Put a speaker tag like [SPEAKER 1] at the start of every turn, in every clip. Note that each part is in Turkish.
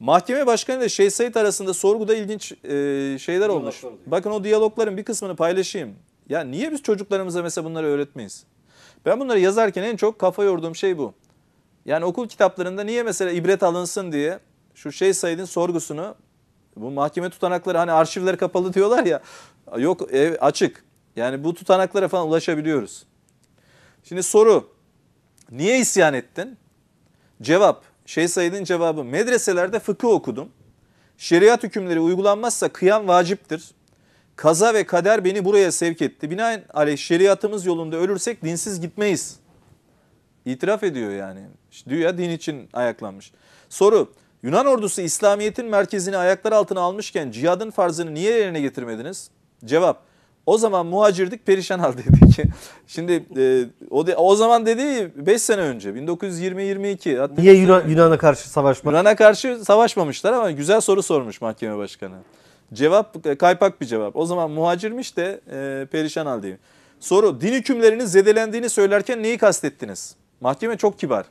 [SPEAKER 1] Mahkeme başkanı ile Şeyh Said arasında sorguda ilginç e, şeyler olmuş. Bakın o diyalogların bir kısmını paylaşayım. Ya niye biz çocuklarımıza mesela bunları öğretmeyiz? Ben bunları yazarken en çok kafa yorduğum şey bu. Yani okul kitaplarında niye mesela ibret alınsın diye şu Şeyh Said'in sorgusunu bu mahkeme tutanakları hani arşivler kapalı diyorlar ya yok ev açık. Yani bu tutanaklara falan ulaşabiliyoruz. Şimdi soru niye isyan ettin? Cevap şey Said'in cevabı medreselerde fıkıh okudum. Şeriat hükümleri uygulanmazsa kıyam vaciptir. Kaza ve kader beni buraya sevk etti. Binaenaleyh şeriatımız yolunda ölürsek dinsiz gitmeyiz. İtiraf ediyor yani. Dünya din için ayaklanmış. Soru. Yunan ordusu İslamiyet'in merkezini ayaklar altına almışken cihadın farzını niye yerine getirmediniz? Cevap. O zaman muhacirdik perişan haldeydik. Şimdi e, o de, o zaman dediği 5 sene önce 1920-22. Hatta Niye Yunan, Yunan'a karşı savaşmak? Yunan'a karşı savaşmamışlar ama güzel soru sormuş mahkeme başkanı. Cevap e, kaypak bir cevap. O zaman muhacirmiş de e, perişan haldeyim. Soru din hükümlerinin zedelendiğini söylerken neyi kastettiniz? Mahkeme çok kibar.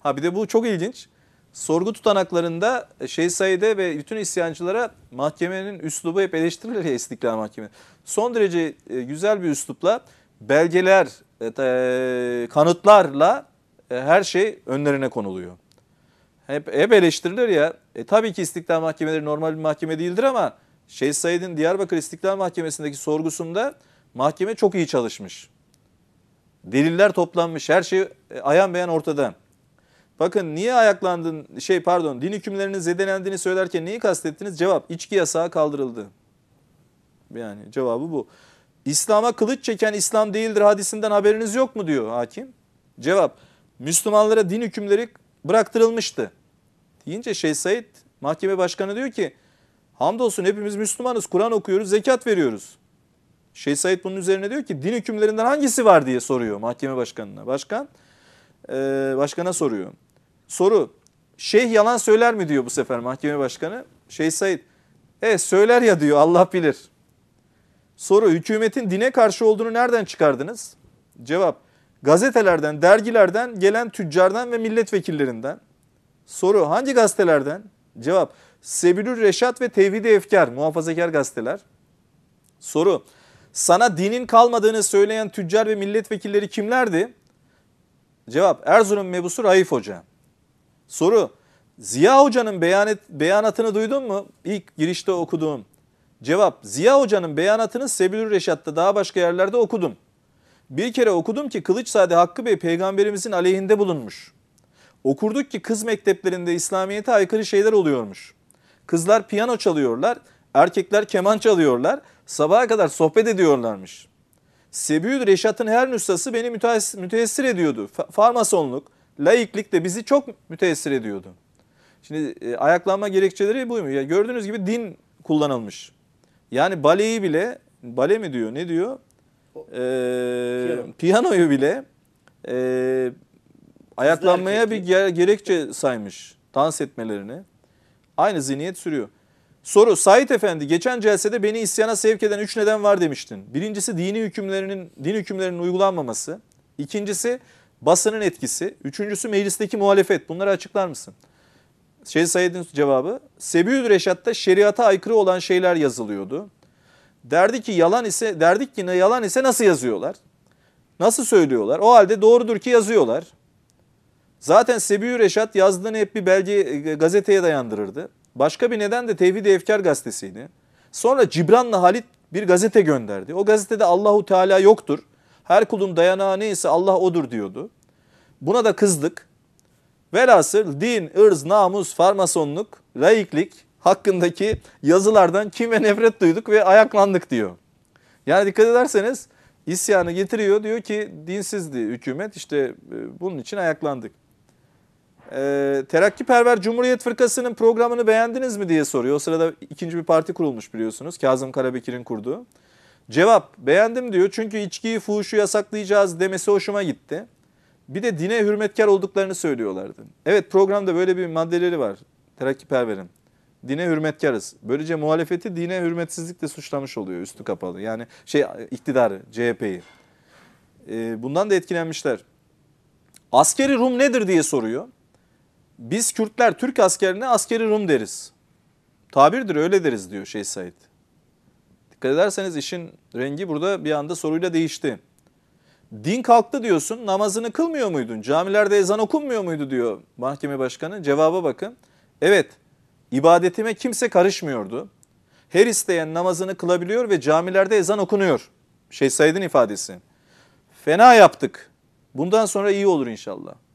[SPEAKER 1] Ha bir de bu çok ilginç sorgu tutanaklarında e, Şeyh Said'e ve bütün isyancılara mahkemenin üslubu hep eleştirilir ya İstiklal Mahkemesi. Son derece e, güzel bir üslupla belgeler, e, kanıtlarla her şey önlerine konuluyor. Hep, hep eleştirilir ya. E, tabii ki İstiklal Mahkemeleri normal bir mahkeme değildir ama Şeyh Said'in Diyarbakır İstiklal Mahkemesi'ndeki sorgusunda mahkeme çok iyi çalışmış. Deliller toplanmış, her şey ayan beyan ortada. Bakın niye ayaklandın şey pardon din hükümlerinin zedelendiğini söylerken neyi kastettiniz? Cevap içki yasağı kaldırıldı. Yani cevabı bu. İslam'a kılıç çeken İslam değildir hadisinden haberiniz yok mu diyor hakim. Cevap Müslümanlara din hükümleri bıraktırılmıştı. Deyince Şeyh Said mahkeme başkanı diyor ki hamdolsun hepimiz Müslümanız Kur'an okuyoruz zekat veriyoruz. Şeyh Said bunun üzerine diyor ki din hükümlerinden hangisi var diye soruyor mahkeme başkanına. Başkan başkana soruyor. Soru şeyh yalan söyler mi diyor bu sefer mahkeme başkanı. Şeyh Said e söyler ya diyor Allah bilir. Soru hükümetin dine karşı olduğunu nereden çıkardınız? Cevap gazetelerden, dergilerden, gelen tüccardan ve milletvekillerinden. Soru hangi gazetelerden? Cevap Sebilür Reşat ve Tevhid-i Efkar muhafazakar gazeteler. Soru sana dinin kalmadığını söyleyen tüccar ve milletvekilleri kimlerdi? Cevap Erzurum mebusu Raif Hoca. Soru Ziya Hoca'nın beyanet, beyanatını duydun mu? İlk girişte okuduğum. Cevap Ziya Hoca'nın beyanatını Sebilür Reşat'ta daha başka yerlerde okudum. Bir kere okudum ki Kılıçsade Hakkı Bey peygamberimizin aleyhinde bulunmuş. Okurduk ki kız mekteplerinde İslamiyet'e aykırı şeyler oluyormuş. Kızlar piyano çalıyorlar, erkekler keman çalıyorlar, sabaha kadar sohbet ediyorlarmış. Sebiül Reşat'ın her nüshası beni müteessir ediyordu. Farmasonluk, laiklik de bizi çok müteessir ediyordu. Şimdi e, ayaklanma gerekçeleri buymuş. Ya gördüğünüz gibi din kullanılmış. Yani baleyi bile, bale mi diyor, ne diyor? Ee, Piyano. Piyanoyu bile e, ayaklanmaya bir gerekçe saymış dans etmelerini. Aynı zihniyet sürüyor. Soru Sait Efendi geçen celsede beni isyana sevk eden üç neden var demiştin. Birincisi dini hükümlerinin din hükümlerinin uygulanmaması. İkincisi basının etkisi, üçüncüsü meclisteki muhalefet. Bunları açıklar mısın? Şey Said'in cevabı, Sebiyül Reşat'ta şeriata aykırı olan şeyler yazılıyordu. Derdi ki yalan ise, derdik ki yalan ise nasıl yazıyorlar? Nasıl söylüyorlar? O halde doğrudur ki yazıyorlar. Zaten Sebiyül Reşat yazdığını hep bir belge e, gazeteye dayandırırdı. Başka bir neden de Tevhid-i Efkar gazetesiydi. Sonra Cibran'la Halit bir gazete gönderdi. O gazetede Allahu Teala yoktur her kulun dayanağı neyse Allah odur diyordu. Buna da kızdık. Velhasıl din, ırz, namus, farmasonluk, laiklik hakkındaki yazılardan kim ve nefret duyduk ve ayaklandık diyor. Yani dikkat ederseniz isyanı getiriyor diyor ki dinsizdi hükümet işte e, bunun için ayaklandık. Ee, Terakkiperver Cumhuriyet Fırkası'nın programını beğendiniz mi diye soruyor. O sırada ikinci bir parti kurulmuş biliyorsunuz. Kazım Karabekir'in kurduğu. Cevap beğendim diyor çünkü içkiyi fuhuşu yasaklayacağız demesi hoşuma gitti. Bir de dine hürmetkar olduklarını söylüyorlardı. Evet programda böyle bir maddeleri var. Terakkiperverin. Dine hürmetkarız. Böylece muhalefeti dine hürmetsizlikle suçlamış oluyor üstü kapalı. Yani şey iktidarı, CHP'yi. Ee, bundan da etkilenmişler. Askeri Rum nedir diye soruyor. Biz Kürtler Türk askerine askeri Rum deriz. Tabirdir öyle deriz diyor Şeyh Said. Dikkat ederseniz işin rengi burada bir anda soruyla değişti. Din kalktı diyorsun, namazını kılmıyor muydun? Camilerde ezan okunmuyor muydu diyor mahkeme başkanı. Cevaba bakın. Evet, ibadetime kimse karışmıyordu. Her isteyen namazını kılabiliyor ve camilerde ezan okunuyor. Şey Said'in ifadesi. Fena yaptık. Bundan sonra iyi olur inşallah.